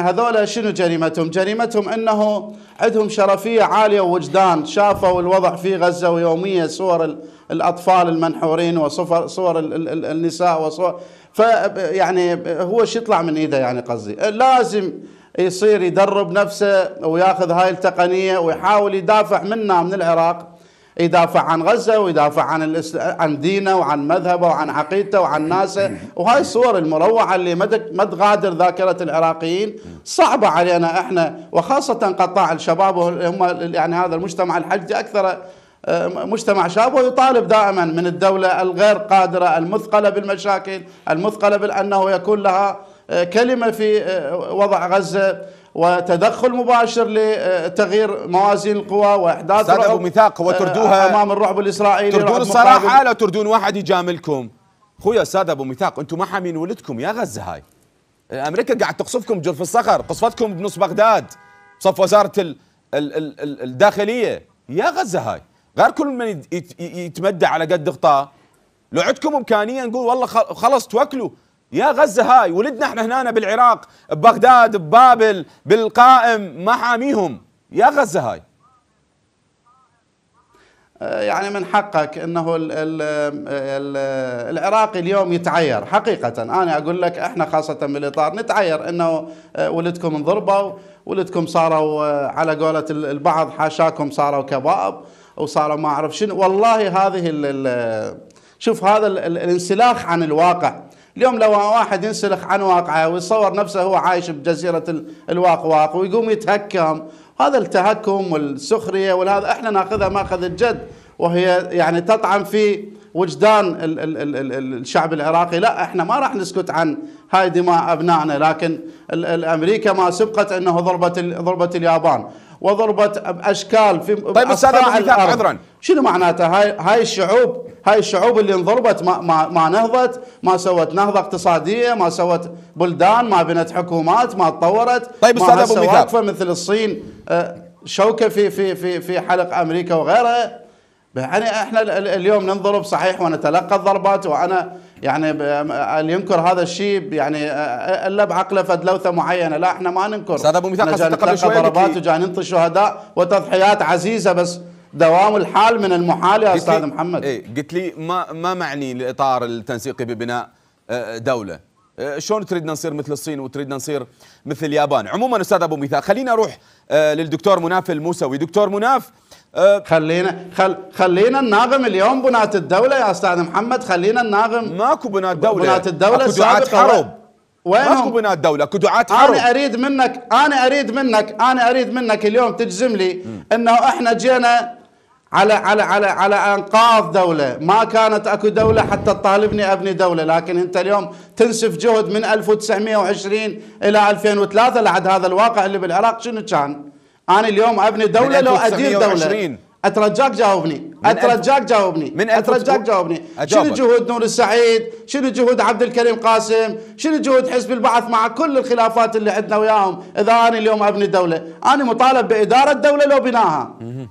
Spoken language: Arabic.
هذول شنو جريمتهم جريمتهم أنه عندهم شرفية عالية ووجدان شافوا الوضع في غزة ويومية صور الأطفال المنحورين وصور صور النساء وصور ف يعني هو شو يطلع من إيده يعني قصدي لازم يصير يدرب نفسه وياخذ هاي التقنية ويحاول يدافع منا من العراق يدافع عن غزة ويدافع عن الإسل... عن دينه وعن مذهبه وعن عقيدته وعن ناسه وهاي الصور المروعة اللي ما تغادر ذاكرة العراقيين صعبة علينا احنا وخاصة قطاع الشباب هم يعني هذا المجتمع الحجي أكثر آه، مجتمع شاب ويطالب دائما من الدولة الغير قادرة المثقلة بالمشاكل المثقلة بأنه يكون لها آه، كلمة في آه، وضع غزة وتدخل مباشر لتغيير موازين القوى واحداث رعب ميثاق وتردوها آه، آه، امام الرعب الاسرائيلي تردون الصراحه لا تردون واحد يجاملكم خويا استاذ ابو ميثاق انتم ما حامين ولدكم يا غزه هاي امريكا قاعد تقصفكم جرف الصخر قصفتكم بنص بغداد صف وزاره ال ال ال ال الداخليه يا غزه هاي غير كل من يتمدى على قد غطاه لو عندكم امكانيه نقول والله خلص توكلوا يا غزة هاي ولدنا احنا هنا بالعراق ببغداد ببابل بالقائم ما حاميهم يا غزة هاي آه، يعني من حقك انه الـ الـ الـ العراقي اليوم يتعير حقيقه انا اقول لك احنا خاصه بالاطار نتعير انه آه، ولدكم انضربوا ولدكم صاروا آه، على قولة البعض حاشاكم صاروا كباب وصاروا ما اعرف شنو والله هذه شوف هذا الانسلاخ عن الواقع اليوم لو واحد ينسلخ عن واقعه ويصور نفسه هو عايش بجزيرة الواقواق ويقوم يتهكم هذا التهكم والسخرية والهذا احنا ناخذها ماخذ الجد وهي يعني تطعن في وجدان ال ال ال ال الشعب العراقي لا احنا ما راح نسكت عن هاي دماء ابنائنا لكن امريكا ما سبقت انه ضربت ضربت اليابان وضربت باشكال في طيب استاذ عذرا شنو معناته هاي هاي الشعوب هاي الشعوب اللي انضربت ما, ما, ما نهضت ما سوت نهضة اقتصادية ما سوت بلدان ما بنت حكومات ما تطورت طيب ما أستاذ أبو واقفة مثل الصين أه، شوكة في, في, في, في حلق أمريكا وغيرها يعني احنا اليوم ننضرب صحيح ونتلقى الضربات وانا يعني اللي ينكر هذا الشيء يعني أه، الا بعقله فد لوثه معينه لا احنا ما ننكر استاذ ابو ميثاق قبل شوي ضربات وجاي ننطي شهداء وتضحيات عزيزه بس دوام الحال من المحال يا استاذ محمد اي قلت لي ما ما معني الاطار التنسيقي ببناء آه، دوله آه، شلون تريدنا نصير مثل الصين وتريدنا نصير مثل اليابان عموما استاذ ابو ميثاق خلينا اروح آه، للدكتور مناف الموسوي دكتور مناف خلينا خل خلينا نناغم اليوم بنات الدوله يا استاذ محمد خلينا نناغم ماكو بنات دوله بنات الدوله اكو دعاة حرب وين ماكو بنات دوله اكو دعاة حرب انا اريد منك انا اريد منك انا اريد منك اليوم تجزم لي انه احنا جينا على على على على انقاض دوله، ما كانت اكو دوله حتى تطالبني ابني دوله، لكن انت اليوم تنسف جهد من 1920 الى 2003 لعد هذا الواقع اللي بالعراق شنو كان؟ انا اليوم ابني دوله لو ادير دوله اترجاك جاوبني اترجاك جاوبني من اترجاك جاوبني شنو جهود نور السعيد شنو جهود عبد الكريم قاسم شنو جهود حزب البعث مع كل الخلافات اللي عندنا وياهم اذا انا اليوم ابني دوله انا مطالب باداره دوله لو بناها